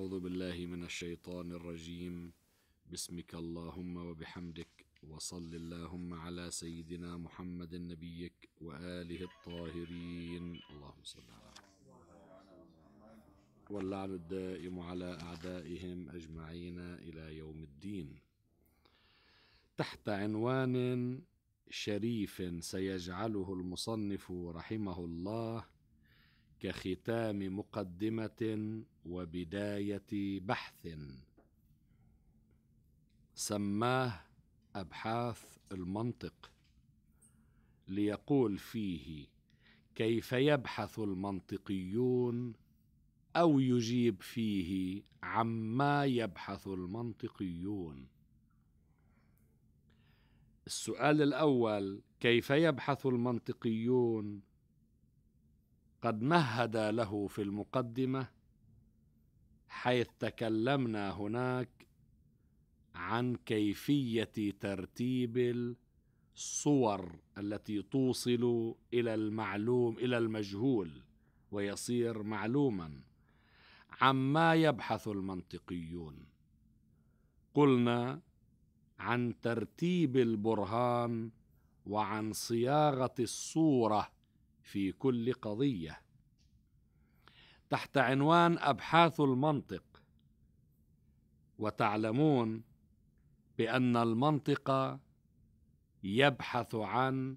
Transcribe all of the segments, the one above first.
أعوذ بالله من الشيطان الرجيم بسمك اللهم وبحمدك وصل اللهم على سيدنا محمد نبيك وآله الطاهرين اللهم صل على واللعن الدائم على أعدائهم أجمعين إلى يوم الدين تحت عنوان شريف سيجعله المصنف رحمه الله كختام مقدمة وبدايه بحث سماه ابحاث المنطق ليقول فيه كيف يبحث المنطقيون او يجيب فيه عما يبحث المنطقيون السؤال الاول كيف يبحث المنطقيون قد مهد له في المقدمه حيث تكلمنا هناك عن كيفيه ترتيب الصور التي توصل الى المعلوم الى المجهول ويصير معلوما عما يبحث المنطقيون قلنا عن ترتيب البرهان وعن صياغه الصوره في كل قضيه تحت عنوان ابحاث المنطق وتعلمون بان المنطق يبحث عن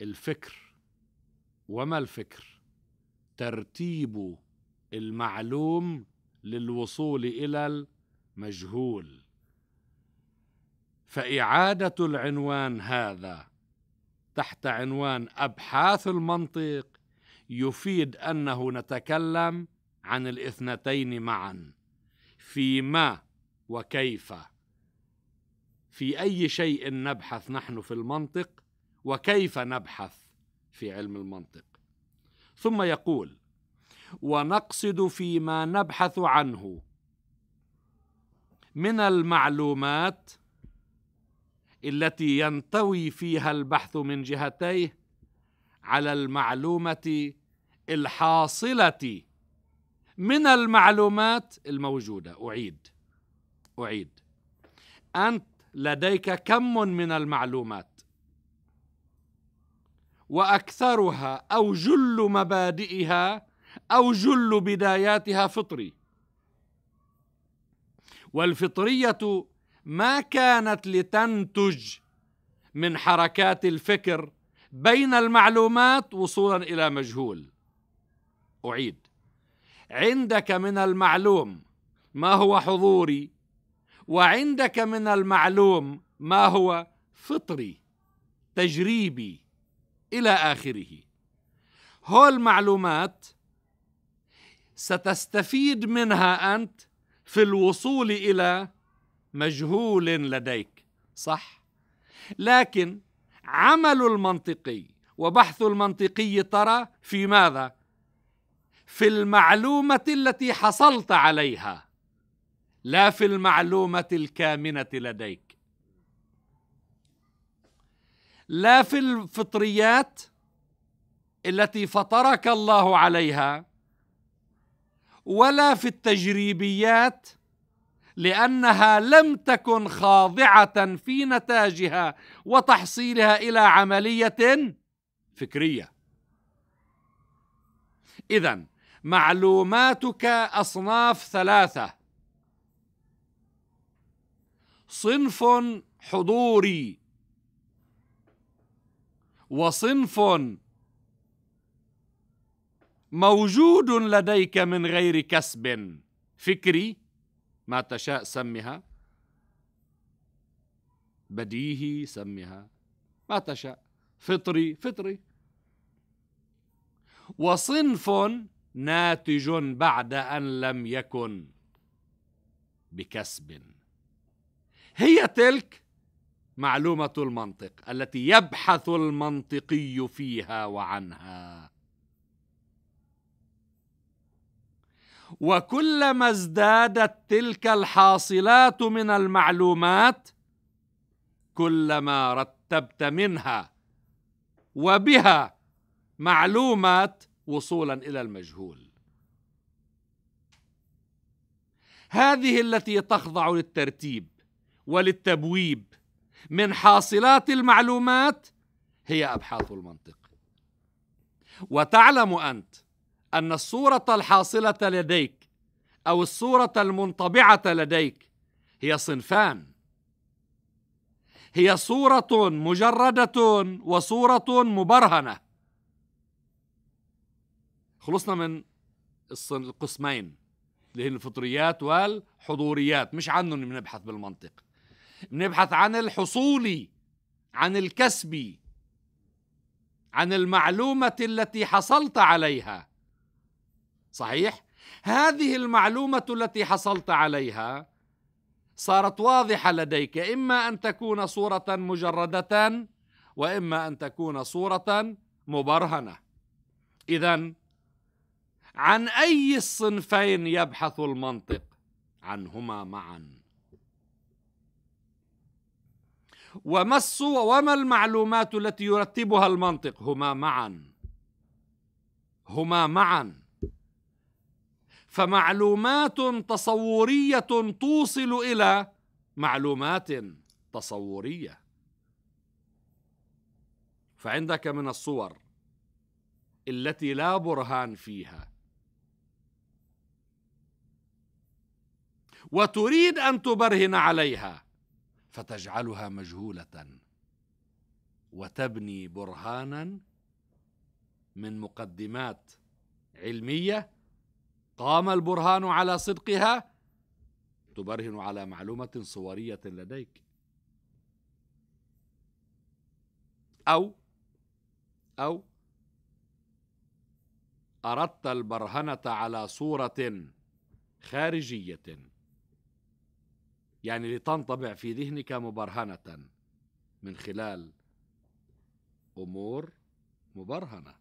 الفكر وما الفكر ترتيب المعلوم للوصول الى المجهول فاعاده العنوان هذا تحت عنوان ابحاث المنطق يفيد انه نتكلم عن الاثنتين معا فيما وكيف في اي شيء نبحث نحن في المنطق وكيف نبحث في علم المنطق ثم يقول ونقصد فيما نبحث عنه من المعلومات التي ينطوي فيها البحث من جهتيه على المعلومه الحاصله من المعلومات الموجوده اعيد اعيد انت لديك كم من المعلومات واكثرها او جل مبادئها او جل بداياتها فطري والفطريه ما كانت لتنتج من حركات الفكر بين المعلومات وصولا إلى مجهول أعيد عندك من المعلوم ما هو حضوري وعندك من المعلوم ما هو فطري تجريبي إلى آخره هول معلومات ستستفيد منها أنت في الوصول إلى مجهول لديك صح؟ لكن عمل المنطقي وبحث المنطقي ترى في ماذا في المعلومه التي حصلت عليها لا في المعلومه الكامنه لديك لا في الفطريات التي فطرك الله عليها ولا في التجريبيات لانها لم تكن خاضعه في نتاجها وتحصيلها الى عمليه فكريه اذا معلوماتك اصناف ثلاثه صنف حضوري وصنف موجود لديك من غير كسب فكري ما تشاء سمها بديهي سمها ما تشاء فطري فطري وصنف ناتج بعد أن لم يكن بكسب هي تلك معلومة المنطق التي يبحث المنطقي فيها وعنها وكلما ازدادت تلك الحاصلات من المعلومات كلما رتبت منها وبها معلومات وصولا الى المجهول هذه التي تخضع للترتيب وللتبويب من حاصلات المعلومات هي ابحاث المنطق وتعلم انت أن الصورة الحاصلة لديك أو الصورة المنطبعة لديك هي صنفان هي صورة مجردة وصورة مبرهنة خلصنا من القسمين اللي هي الفطريات والحضوريات مش عنهم بنبحث بالمنطق بنبحث عن الحصولي عن الكسبي عن المعلومة التي حصلت عليها صحيح هذه المعلومه التي حصلت عليها صارت واضحه لديك اما ان تكون صوره مجرده واما ان تكون صوره مبرهنه اذا عن اي الصنفين يبحث المنطق عنهما معا وما وما المعلومات التي يرتبها المنطق هما معا هما معا فمعلومات تصوريه توصل الى معلومات تصوريه فعندك من الصور التي لا برهان فيها وتريد ان تبرهن عليها فتجعلها مجهوله وتبني برهانا من مقدمات علميه قام البرهان على صدقها تبرهن على معلومة صورية لديك أو أو أردت البرهنة على صورة خارجية يعني لتنطبع في ذهنك مبرهنة من خلال أمور مبرهنة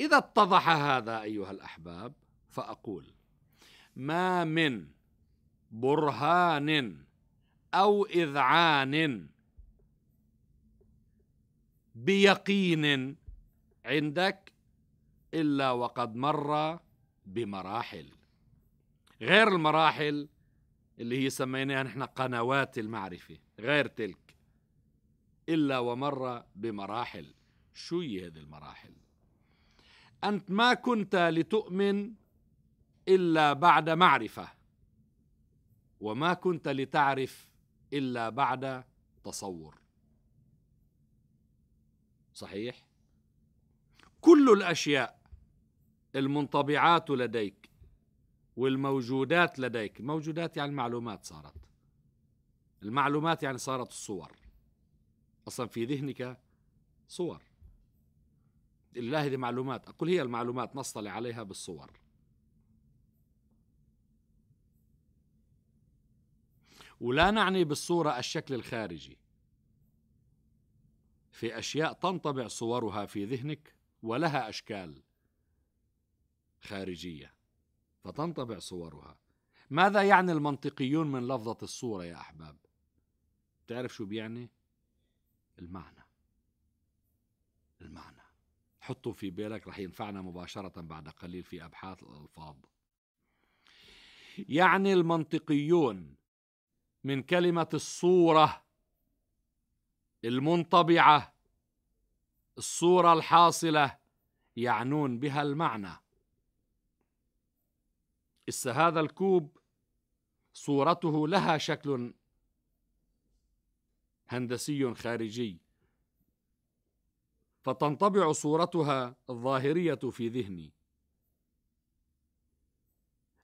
اذا اتضح هذا ايها الاحباب فاقول ما من برهان او اذعان بيقين عندك الا وقد مر بمراحل غير المراحل اللي هي سميناها نحن قنوات المعرفه غير تلك الا ومر بمراحل شو هي هذه المراحل أنت ما كنت لتؤمن إلا بعد معرفة وما كنت لتعرف إلا بعد تصور صحيح كل الأشياء المنطبعات لديك والموجودات لديك موجودات يعني المعلومات صارت المعلومات يعني صارت الصور أصلا في ذهنك صور لا هذه معلومات أقول هي المعلومات نصطلع عليها بالصور ولا نعني بالصورة الشكل الخارجي في أشياء تنطبع صورها في ذهنك ولها أشكال خارجية فتنطبع صورها ماذا يعني المنطقيون من لفظة الصورة يا أحباب تعرف شو بيعني المعنى المعنى حطه في بالك رح ينفعنا مباشرة بعد قليل في أبحاث الألفاظ يعني المنطقيون من كلمة الصورة المنطبعة الصورة الحاصلة يعنون بها المعنى إس هذا الكوب صورته لها شكل هندسي خارجي فتنطبع صورتها الظاهريه في ذهني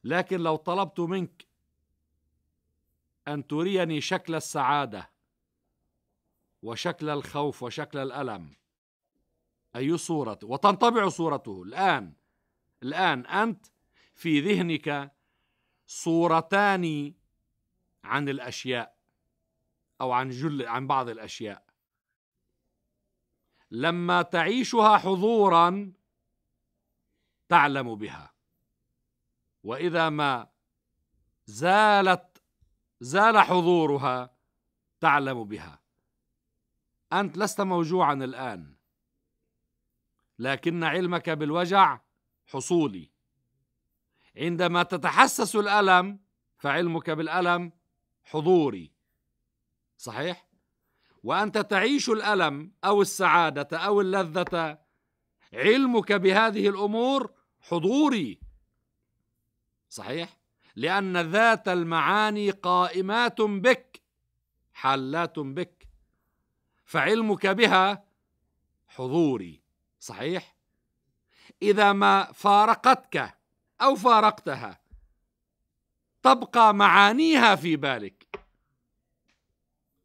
لكن لو طلبت منك ان تريني شكل السعاده وشكل الخوف وشكل الالم اي صوره وتنطبع صورته الان الان انت في ذهنك صورتان عن الاشياء او عن جل عن بعض الاشياء لما تعيشها حضورا تعلم بها واذا ما زالت زال حضورها تعلم بها انت لست موجوعا الان لكن علمك بالوجع حصولي عندما تتحسس الالم فعلمك بالالم حضوري صحيح وانت تعيش الالم او السعاده او اللذه علمك بهذه الامور حضوري صحيح لان ذات المعاني قائمات بك حالات بك فعلمك بها حضوري صحيح اذا ما فارقتك او فارقتها تبقى معانيها في بالك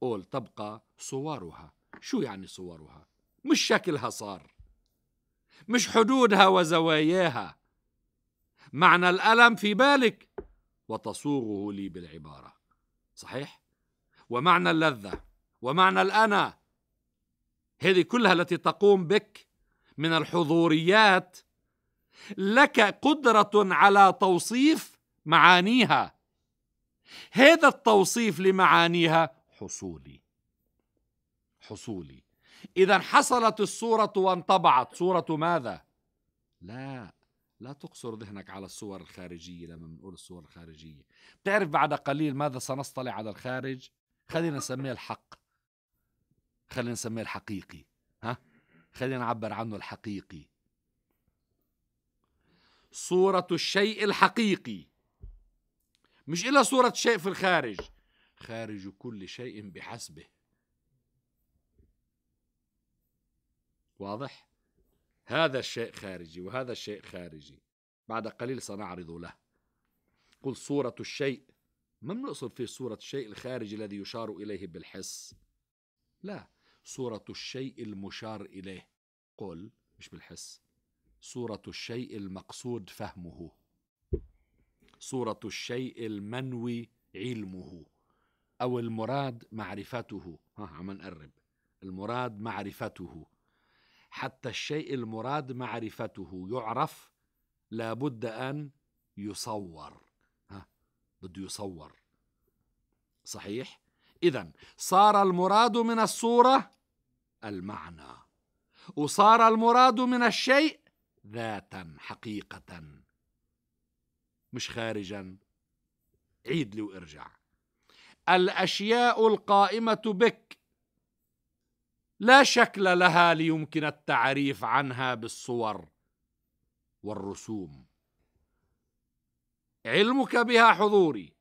قول تبقى صورها شو يعني صورها مش شكلها صار مش حدودها وزواياها معنى الالم في بالك وتصوغه لي بالعباره صحيح ومعنى اللذه ومعنى الانا هذه كلها التي تقوم بك من الحضوريات لك قدره على توصيف معانيها هذا التوصيف لمعانيها حصولي حصولي إذا حصلت الصورة وانطبعت صورة ماذا؟ لا لا تقصر ذهنك على الصور الخارجية لما بنقول الصور الخارجية بتعرف بعد قليل ماذا سنصطلع على الخارج خلينا نسميه الحق خلينا نسميه الحقيقي ها خلينا نعبر عنه الحقيقي صورة الشيء الحقيقي مش إلا صورة شيء في الخارج خارج كل شيء بحسبه واضح هذا الشيء خارجي وهذا الشيء خارجي بعد قليل سنعرض له قل صورة الشيء ما بنقصد فيه صورة الشيء الخارجي الذي يشار إليه بالحس لا صورة الشيء المشار إليه قل مش بالحس صورة الشيء المقصود فهمه صورة الشيء المنوي علمه أو المراد معرفته ها عم نقرب المراد معرفته حتى الشيء المراد معرفته يعرف لابد أن يصور ها بده يصور صحيح إذا صار المراد من الصورة المعنى وصار المراد من الشيء ذاتا حقيقة مش خارجا عيد لي وارجع الأشياء القائمة بك لا شكل لها ليمكن التعريف عنها بالصور والرسوم علمك بها حضوري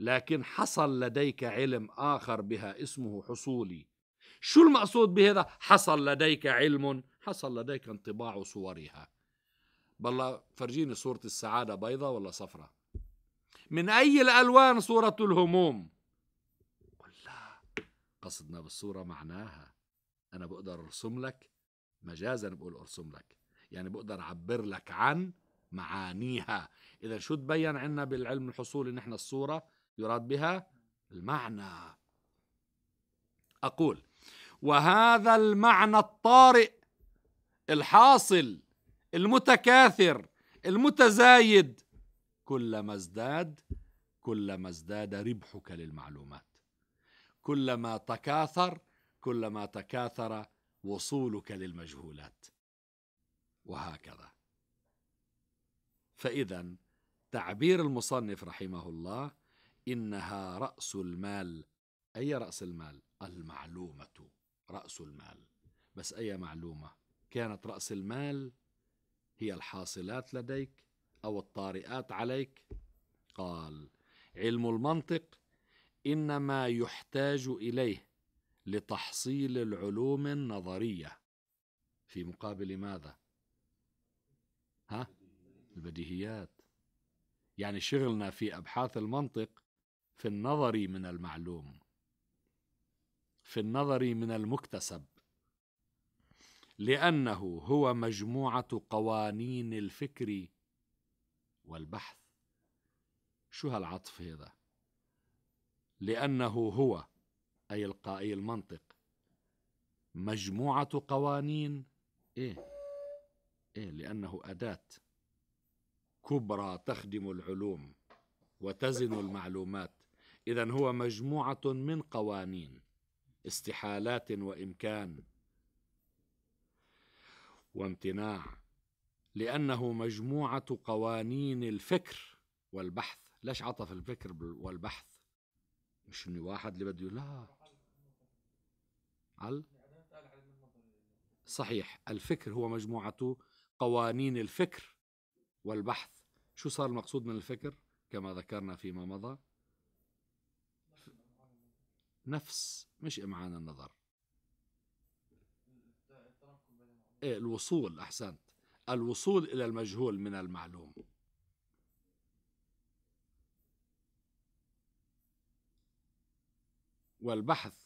لكن حصل لديك علم اخر بها اسمه حصولي شو المقصود بهذا حصل لديك علم حصل لديك انطباع صورها بالله فرجيني صورة السعادة بيضة ولا صفرة من أي الألوان صورة الهموم قل لا قصدنا بالصورة معناها انا بقدر ارسم لك مجازا بقول ارسم لك يعني بقدر اعبر لك عن معانيها اذا شو تبين عنا بالعلم الحصول ان احنا الصوره يراد بها المعنى اقول وهذا المعنى الطارئ الحاصل المتكاثر المتزايد كلما ازداد كلما ازداد ربحك للمعلومات كلما تكاثر كلما تكاثر وصولك للمجهولات وهكذا فاذا تعبير المصنف رحمه الله انها راس المال اي راس المال المعلومه راس المال بس اي معلومه كانت راس المال هي الحاصلات لديك او الطارئات عليك قال علم المنطق انما يحتاج اليه لتحصيل العلوم النظريه في مقابل ماذا ها البديهيات يعني شغلنا في ابحاث المنطق في النظري من المعلوم في النظري من المكتسب لانه هو مجموعه قوانين الفكر والبحث شو هالعطف هذا لانه هو أي القائي المنطق مجموعة قوانين إيه إيه لأنه أداة كبرى تخدم العلوم وتزن المعلومات إذا هو مجموعة من قوانين استحالات وإمكان وامتناع لأنه مجموعة قوانين الفكر والبحث ليش عطف الفكر والبحث مش اني واحد اللي بده لا على صحيح الفكر هو مجموعة قوانين الفكر والبحث شو صار المقصود من الفكر كما ذكرنا فيما مضى نفس مش إمعان النظر إيه الوصول أحسنت الوصول إلى المجهول من المعلوم والبحث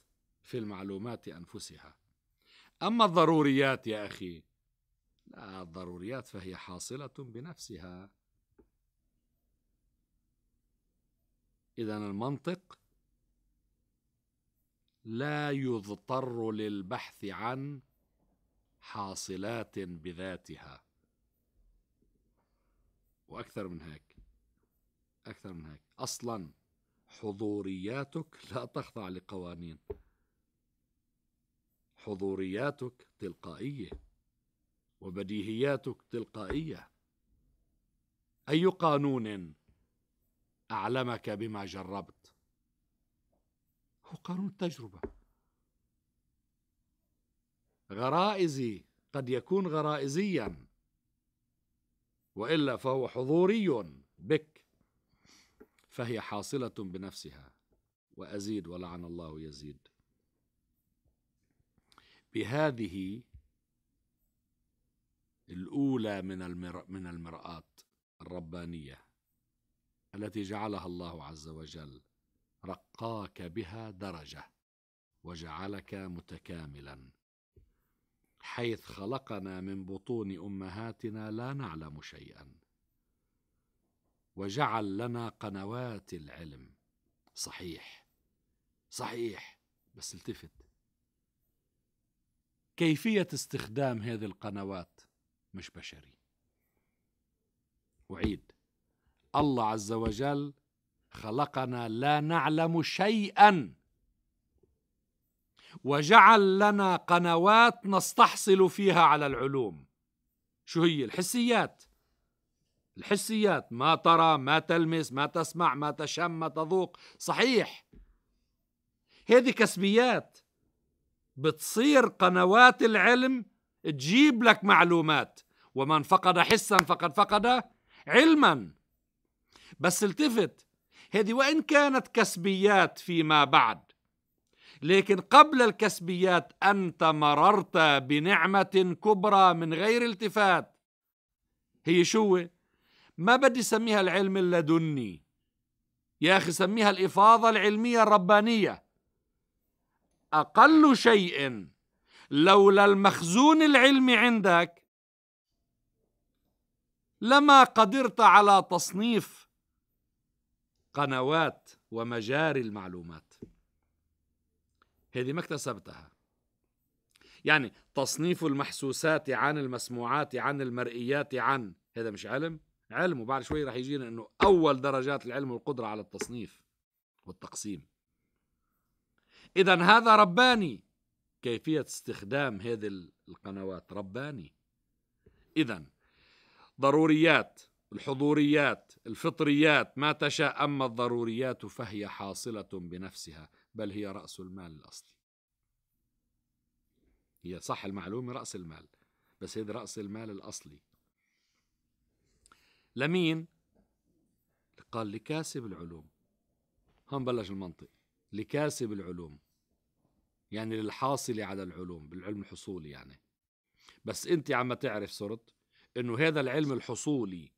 في المعلومات انفسها اما الضروريات يا اخي لا الضروريات فهي حاصله بنفسها اذا المنطق لا يضطر للبحث عن حاصلات بذاتها واكثر من هيك اكثر من هيك اصلا حضورياتك لا تخضع لقوانين حضورياتك تلقائيه وبديهياتك تلقائيه اي قانون اعلمك بما جربت هو قانون التجربه غرائزي قد يكون غرائزيا والا فهو حضوري بك فهي حاصله بنفسها وازيد ولعن الله يزيد بهذه الأولى من من المرآة الربانية التي جعلها الله عز وجل رقاك بها درجة وجعلك متكاملا حيث خلقنا من بطون أمهاتنا لا نعلم شيئا وجعل لنا قنوات العلم صحيح صحيح بس التفت كيفية استخدام هذه القنوات مش بشري أعيد الله عز وجل خلقنا لا نعلم شيئا وجعل لنا قنوات نستحصل فيها على العلوم شو هي الحسيات الحسيات ما ترى ما تلمس ما تسمع ما تشم ما تذوق صحيح هذه كسبيات بتصير قنوات العلم تجيب لك معلومات ومن فقد حسا فقد فقد علما بس التفت هذه وإن كانت كسبيات فيما بعد لكن قبل الكسبيات أنت مررت بنعمة كبرى من غير التفات هي شو ما بدي سميها العلم اللدني يا أخي سميها الإفاضة العلمية الربانية اقل شيء لولا المخزون العلمي عندك لما قدرت على تصنيف قنوات ومجاري المعلومات هذه ما اكتسبتها يعني تصنيف المحسوسات عن المسموعات عن المرئيات عن هذا مش علم علم وبعد شوي رح يجينا انه اول درجات العلم والقدره على التصنيف والتقسيم إذا هذا رباني كيفية استخدام هذه القنوات رباني إذا ضروريات الحضوريات الفطريات ما تشاء أما الضروريات فهي حاصلة بنفسها بل هي رأس المال الأصلي هي صح المعلومة رأس المال بس هذا رأس المال الأصلي لمين؟ قال لكاسب العلوم هون بلش المنطق لكاسب العلوم يعني للحاصل على العلوم بالعلم الحصولي يعني بس انت عم تعرف صرت انه هذا العلم الحصولي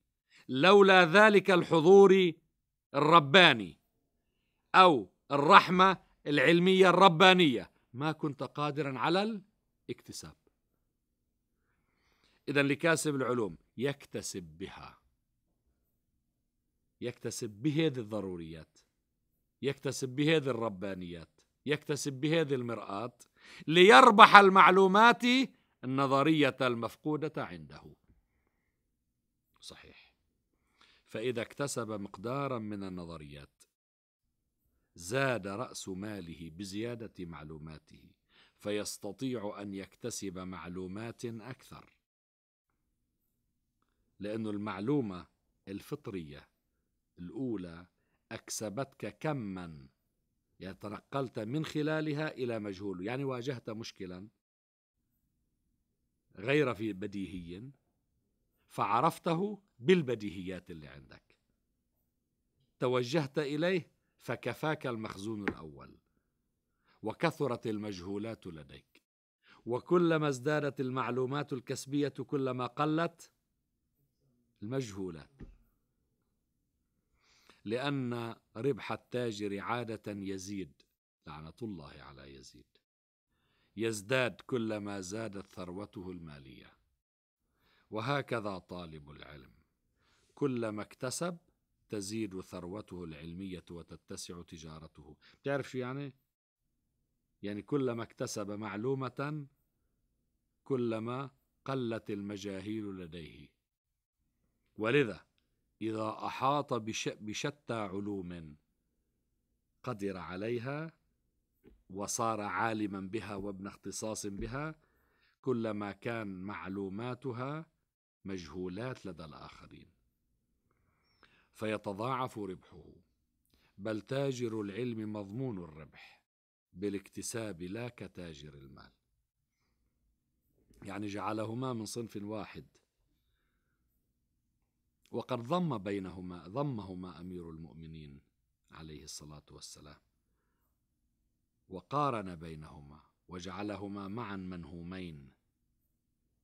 لولا ذلك الحضور الرباني او الرحمه العلميه الربانيه ما كنت قادرا على الاكتساب اذا لكاسب العلوم يكتسب بها يكتسب بهذه الضروريات يكتسب بهذه الربانيات يكتسب بهذه المرآة ليربح المعلومات النظرية المفقودة عنده صحيح فإذا اكتسب مقدارا من النظريات زاد رأس ماله بزيادة معلوماته فيستطيع أن يكتسب معلومات أكثر لأن المعلومة الفطرية الأولى أكسبتك كما يعني تنقلت من خلالها إلى مجهول يعني واجهت مشكلا غير في بديهي فعرفته بالبديهيات اللي عندك توجهت إليه فكفاك المخزون الأول وكثرت المجهولات لديك وكلما ازدادت المعلومات الكسبية كلما قلت المجهولات لأن ربح التاجر عادة يزيد لعنة الله على يزيد يزداد كلما زادت ثروته المالية وهكذا طالب العلم كلما اكتسب تزيد ثروته العلمية وتتسع تجارته تعرف شو يعني؟ يعني كلما اكتسب معلومة كلما قلت المجاهيل لديه ولذا إذا أحاط بشتى علوم قدر عليها وصار عالما بها وابن اختصاص بها كلما كان معلوماتها مجهولات لدى الآخرين فيتضاعف ربحه بل تاجر العلم مضمون الربح بالاكتساب لا كتاجر المال يعني جعلهما من صنف واحد وقد ضم بينهما ضمهما امير المؤمنين عليه الصلاه والسلام وقارن بينهما وجعلهما معا منهومين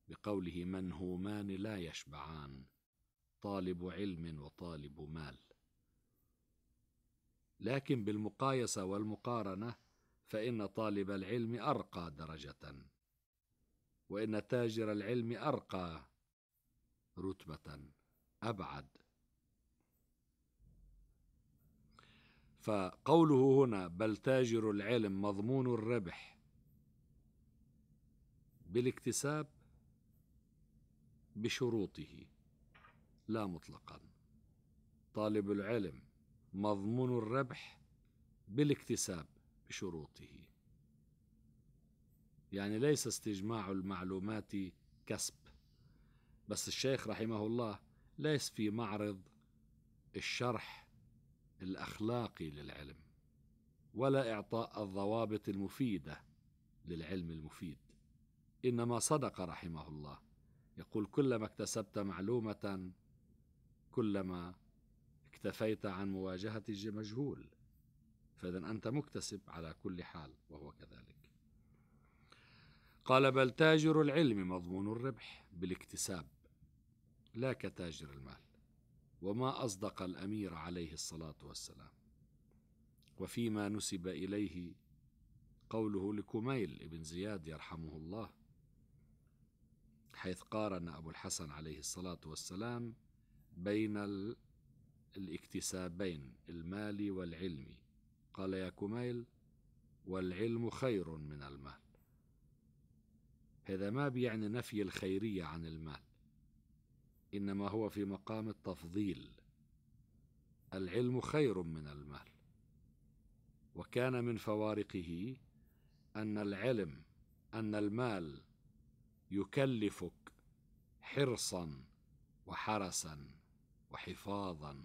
بقوله منهومان لا يشبعان طالب علم وطالب مال لكن بالمقايسه والمقارنه فان طالب العلم ارقى درجه وان تاجر العلم ارقى رتبه أبعد فقوله هنا بل تاجر العلم مضمون الربح بالاكتساب بشروطه لا مطلقا طالب العلم مضمون الربح بالاكتساب بشروطه يعني ليس استجماع المعلومات كسب بس الشيخ رحمه الله ليس في معرض الشرح الاخلاقي للعلم ولا اعطاء الضوابط المفيده للعلم المفيد انما صدق رحمه الله يقول كلما اكتسبت معلومه كلما اكتفيت عن مواجهه المجهول فاذا انت مكتسب على كل حال وهو كذلك قال بل تاجر العلم مضمون الربح بالاكتساب لا كتاجر المال وما أصدق الأمير عليه الصلاة والسلام وفيما نسب إليه قوله لكميل بن زياد يرحمه الله حيث قارن أبو الحسن عليه الصلاة والسلام بين الاكتسابين المالي والعلمي قال يا كميل والعلم خير من المال هذا ما بيعني نفي الخيرية عن المال انما هو في مقام التفضيل العلم خير من المال وكان من فوارقه ان العلم ان المال يكلفك حرصا وحرسا وحفاظا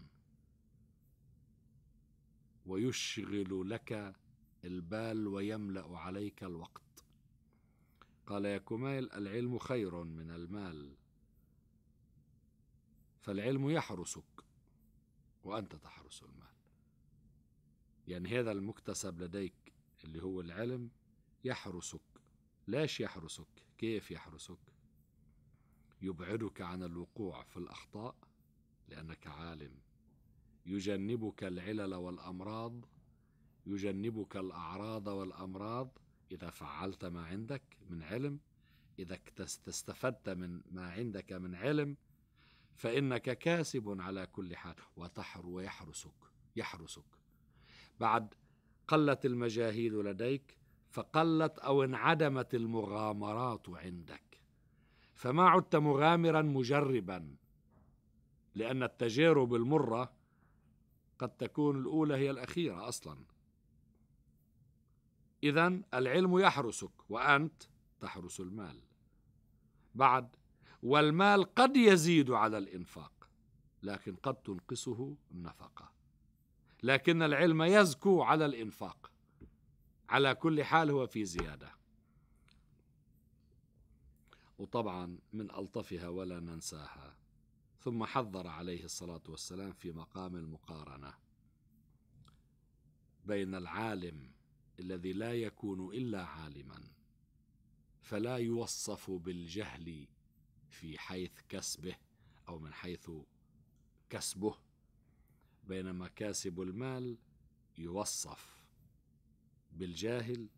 ويشغل لك البال ويملا عليك الوقت قال يا كمال العلم خير من المال فالعلم يحرسك وأنت تحرس المال يعني هذا المكتسب لديك اللي هو العلم يحرسك لاش يحرسك كيف يحرسك يبعدك عن الوقوع في الأخطاء لأنك عالم يجنبك العلل والأمراض يجنبك الأعراض والأمراض إذا فعلت ما عندك من علم إذا استفدت من ما عندك من علم فإنك كاسب على كل حال وتحر ويحرسك يحرسك بعد قلت المجاهيل لديك فقلت أو انعدمت المغامرات عندك فما عدت مغامرا مجربا لأن التجارب المرة قد تكون الأولى هي الأخيرة أصلا إذا العلم يحرسك وأنت تحرس المال بعد والمال قد يزيد على الإنفاق لكن قد تنقصه النفقة لكن العلم يزكو على الإنفاق على كل حال هو في زيادة وطبعا من ألطفها ولا ننساها ثم حذر عليه الصلاة والسلام في مقام المقارنة بين العالم الذي لا يكون إلا عالما فلا يوصف بالجهل في حيث كسبه أو من حيث كسبه بينما كاسب المال يوصف بالجاهل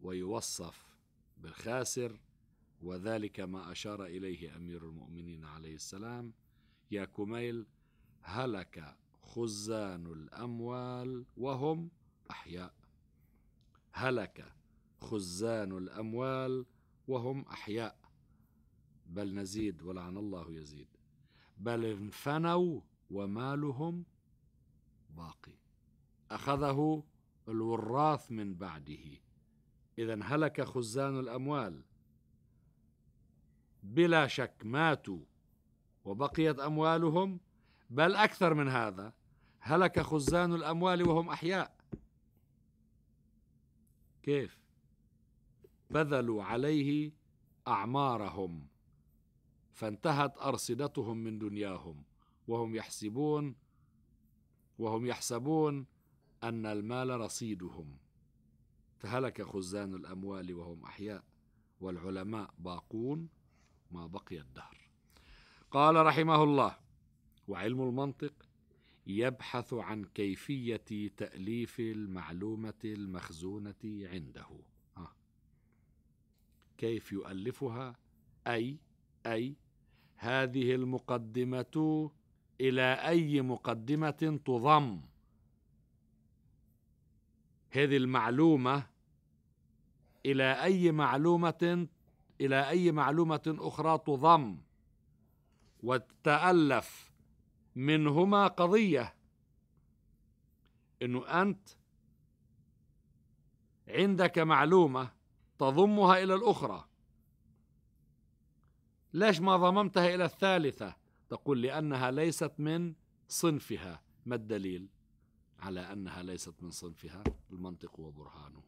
ويوصف بالخاسر وذلك ما أشار إليه أمير المؤمنين عليه السلام يا كميل هلك خزان الأموال وهم أحياء هلك خزان الأموال وهم أحياء بل نزيد ولعن الله يزيد بل انفنوا ومالهم باقي أخذه الوراث من بعده إذا هلك خزان الأموال بلا شك ماتوا وبقيت أموالهم بل أكثر من هذا هلك خزان الأموال وهم أحياء كيف بذلوا عليه أعمارهم فانتهت أرصدتهم من دنياهم وهم يحسبون وهم يحسبون أن المال رصيدهم فهلك خزان الأموال وهم أحياء والعلماء باقون ما بقي الدهر قال رحمه الله وعلم المنطق يبحث عن كيفية تأليف المعلومة المخزونة عنده كيف يؤلفها أي أي هذه المقدمه الى اي مقدمه تضم هذه المعلومه الى اي معلومه الى اي معلومه اخرى تضم وتتالف منهما قضيه انه انت عندك معلومه تضمها الى الاخرى ليش ما ضممتها إلى الثالثة تقول لأنها ليست من صنفها ما الدليل على أنها ليست من صنفها المنطق وبرهانه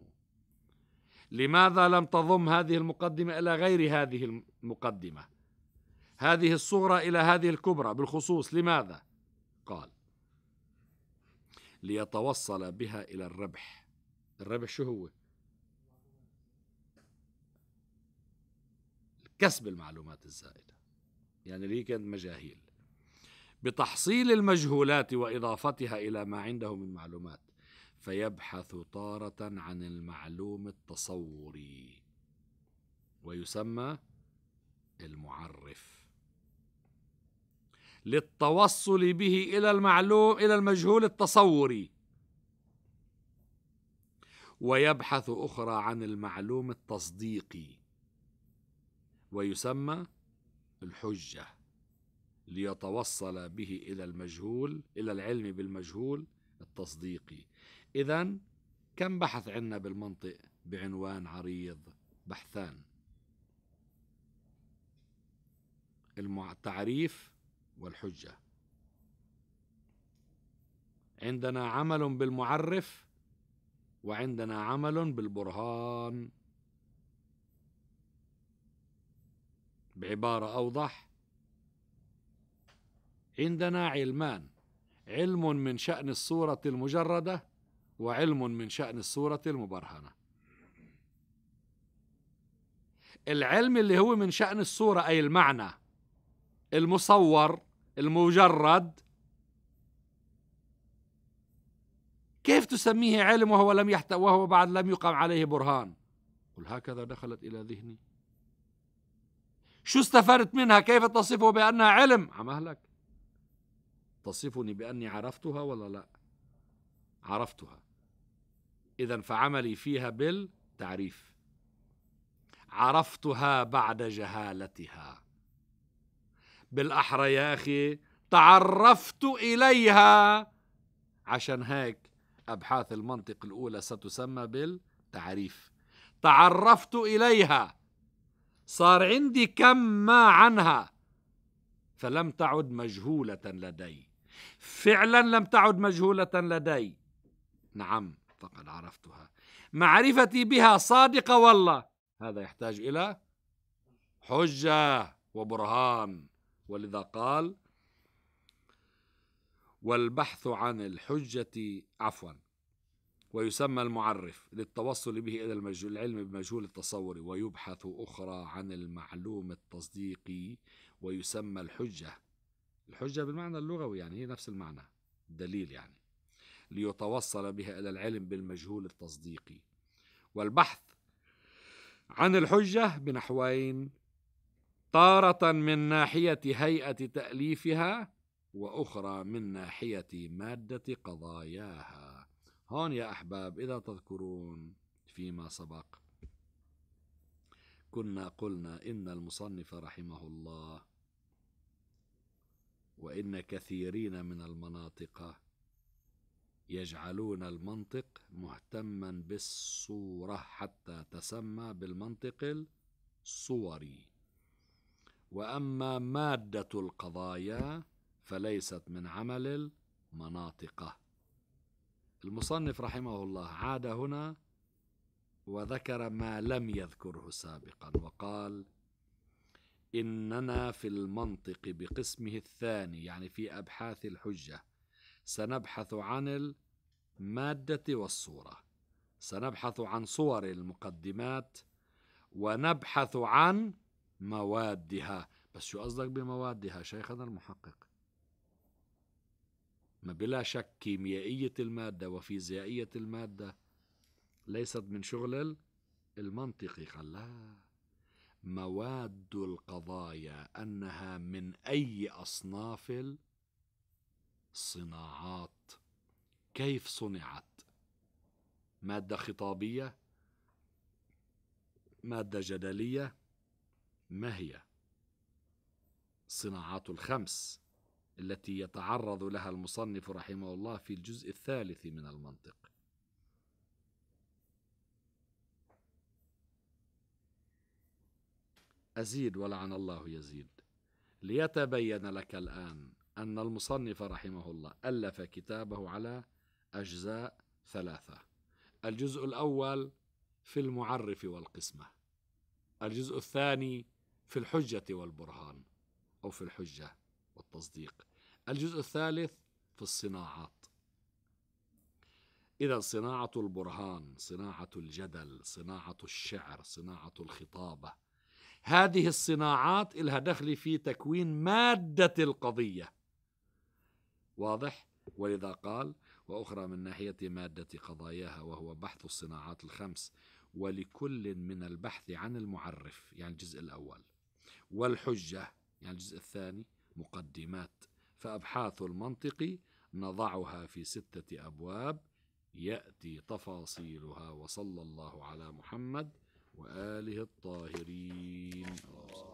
لماذا لم تضم هذه المقدمة إلى غير هذه المقدمة هذه الصغرى إلى هذه الكبرى بالخصوص لماذا قال ليتوصل بها إلى الربح الربح شو هو كسب المعلومات الزائدة يعني الويكند مجاهيل بتحصيل المجهولات وإضافتها إلى ما عنده من معلومات فيبحث تارة عن المعلوم التصوري ويسمى المعرف للتوصل به إلى المعلوم إلى المجهول التصوري ويبحث أخرى عن المعلوم التصديقي ويسمى الحجة ليتوصل به إلى المجهول إلى العلم بالمجهول التصديقي إذا كم بحث عنا بالمنطق بعنوان عريض بحثان التعريف والحجة عندنا عمل بالمعرف وعندنا عمل بالبرهان بعبارة أوضح عندنا علمان علم من شأن الصورة المجردة وعلم من شأن الصورة المبرهنة العلم اللي هو من شأن الصورة أي المعنى المصور المجرد كيف تسميه علم وهو لم يحت وهو بعد لم يقم عليه برهان قل هكذا دخلت إلى ذهني شو استفدت منها كيف تصفه بأنها علم عمهلك تصفني بأني عرفتها ولا لا عرفتها إذا فعملي فيها بالتعريف عرفتها بعد جهالتها بالأحرى يا أخي تعرفت إليها عشان هيك أبحاث المنطق الأولى ستسمى بالتعريف تعرفت إليها صار عندي كم ما عنها فلم تعد مجهولة لدي فعلا لم تعد مجهولة لدي نعم فقد عرفتها معرفتي بها صادقة والله هذا يحتاج إلى حجة وبرهان ولذا قال والبحث عن الحجة عفوا ويسمى المعرف للتوصل به إلى المجهول العلم بمجهول التصور ويبحث أخرى عن المعلوم التصديقي ويسمى الحجة الحجة بالمعنى اللغوي يعني هي نفس المعنى الدليل يعني ليتوصل بها إلى العلم بالمجهول التصديقي والبحث عن الحجة بنحوين تارة من ناحية هيئة تأليفها وأخرى من ناحية مادة قضاياها هون يا أحباب إذا تذكرون فيما سبق كنا قلنا إن المصنف رحمه الله وإن كثيرين من المناطق يجعلون المنطق مهتما بالصورة حتى تسمى بالمنطق الصوري وأما مادة القضايا فليست من عمل المناطقه المصنف رحمه الله عاد هنا وذكر ما لم يذكره سابقا وقال اننا في المنطق بقسمه الثاني يعني في ابحاث الحجه سنبحث عن الماده والصوره سنبحث عن صور المقدمات ونبحث عن موادها بس شو قصدك بموادها شيخنا المحقق ما بلا شك كيميائية المادة وفيزيائية المادة ليست من شغل المنطقي قال لا مواد القضايا أنها من أي أصناف الصناعات كيف صنعت مادة خطابية مادة جدلية ما هي صناعات الخمس التي يتعرض لها المصنف رحمه الله في الجزء الثالث من المنطق أزيد ولعن الله يزيد ليتبين لك الآن أن المصنف رحمه الله ألف كتابه على أجزاء ثلاثة الجزء الأول في المعرف والقسمة الجزء الثاني في الحجة والبرهان أو في الحجة والتصديق الجزء الثالث في الصناعات إذا صناعة البرهان، صناعة الجدل، صناعة الشعر، صناعة الخطابة. هذه الصناعات إلها دخل في تكوين مادة القضية. واضح؟ ولذا قال: وأخرى من ناحية مادة قضاياها وهو بحث الصناعات الخمس، ولكل من البحث عن المعرف، يعني الجزء الأول. والحجة، يعني الجزء الثاني. مقدمات فأبحاث المنطق نضعها في ستة أبواب يأتي تفاصيلها وصلى الله على محمد وآله الطاهرين